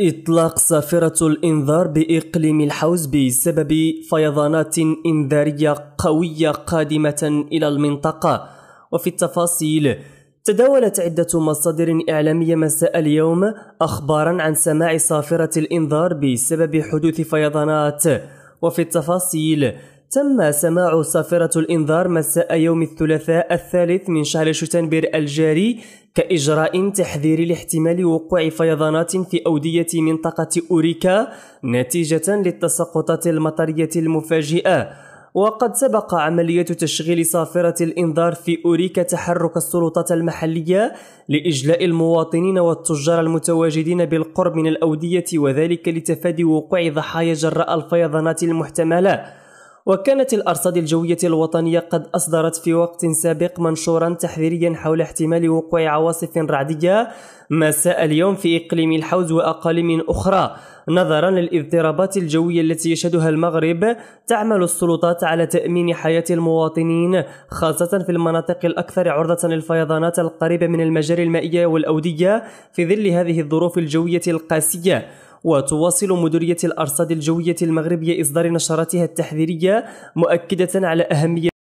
إطلاق صافرة الإنذار بإقليم الحوز بسبب فيضانات إنذارية قوية قادمة إلى المنطقة وفي التفاصيل تداولت عدة مصادر إعلامية مساء اليوم أخبارا عن سماع صافرة الإنذار بسبب حدوث فيضانات وفي التفاصيل تم سماع صافرة الإنذار مساء يوم الثلاثاء الثالث من شهر شتنبر الجاري كإجراء تحذيري لاحتمال وقوع فيضانات في أودية منطقة أوريكا نتيجة للتساقطات المطرية المفاجئة وقد سبق عملية تشغيل صافرة الإنذار في أوريكا تحرك السلطات المحلية لإجلاء المواطنين والتجار المتواجدين بالقرب من الأودية وذلك لتفادي وقوع ضحايا جراء الفيضانات المحتملة وكانت الأرصاد الجوية الوطنية قد أصدرت في وقت سابق منشورا تحذيريا حول احتمال وقوع عواصف رعدية مساء اليوم في إقليم الحوز وأقاليم أخرى نظرا للاضطرابات الجوية التي يشهدها المغرب تعمل السلطات على تأمين حياة المواطنين خاصة في المناطق الأكثر عرضة للفيضانات القريبة من المجاري المائية والأودية في ظل هذه الظروف الجوية القاسية وتواصل مديرية الأرصاد الجوية المغربية إصدار نشراتها التحذيرية مؤكدة على أهمية